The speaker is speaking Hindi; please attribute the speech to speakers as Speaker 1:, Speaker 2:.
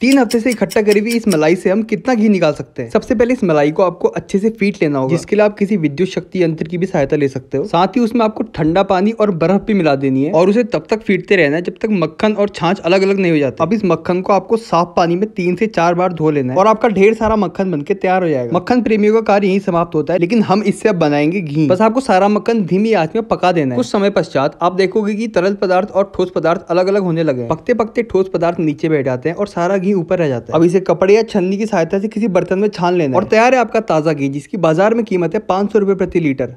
Speaker 1: तीन हफ्ते से इकट्ठा करी हुई इस मलाई से हम कितना घी निकाल सकते हैं सबसे पहले इस मलाई को आपको अच्छे से फीट लेना होगा जिसके लिए आप किसी विद्युत शक्ति यंत्र की भी सहायता ले सकते हो साथ ही उसमें आपको ठंडा पानी और बर्फ भी मिला देनी है और उसे तब तक फीटते रहना है जब तक मक्खन और छाछ अलग अलग नहीं हो जाता अब इस मक्खन को आपको साफ पानी में तीन से चार बार धो लेना है और आपका ढेर सारा मक्खन बन तैयार हो जाएगा मक्खन प्रेमियों का कार्य यही समाप्त होता है लेकिन हम इससे अब बनाएंगे घी बस आपको सारा मक्खन धीमी आंच में पका देना है कुछ समय पश्चात आप देखोगे की तरल पदार्थ और ठोस पदार्थ अलग अलग होने लगे पकते पकते ठोस पदार्थ नीचे बैठ जाते हैं और सारा घी ही ऊपर रह जाता है अब इसे कपड़े या छन्नी की सहायता से किसी बर्तन में छान लेना और तैयार है आपका ताजा घी जिसकी बाजार में कीमत है पांच सौ रुपए प्रति लीटर